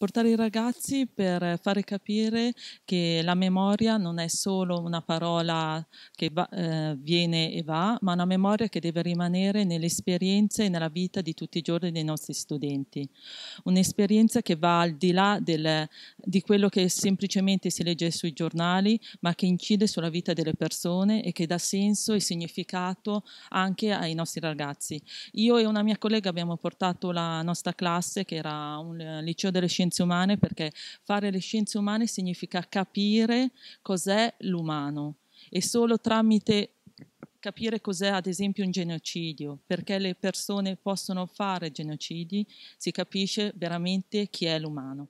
portare i ragazzi per fare capire che la memoria non è solo una parola che va, eh, viene e va, ma una memoria che deve rimanere nelle esperienze e nella vita di tutti i giorni dei nostri studenti. Un'esperienza che va al di là del, di quello che semplicemente si legge sui giornali, ma che incide sulla vita delle persone e che dà senso e significato anche ai nostri ragazzi. Io e una mia collega abbiamo portato la nostra classe, che era un eh, liceo delle scienze scienze umane perché fare le scienze umane significa capire cos'è l'umano e solo tramite capire cos'è ad esempio un genocidio, perché le persone possono fare genocidi, si capisce veramente chi è l'umano.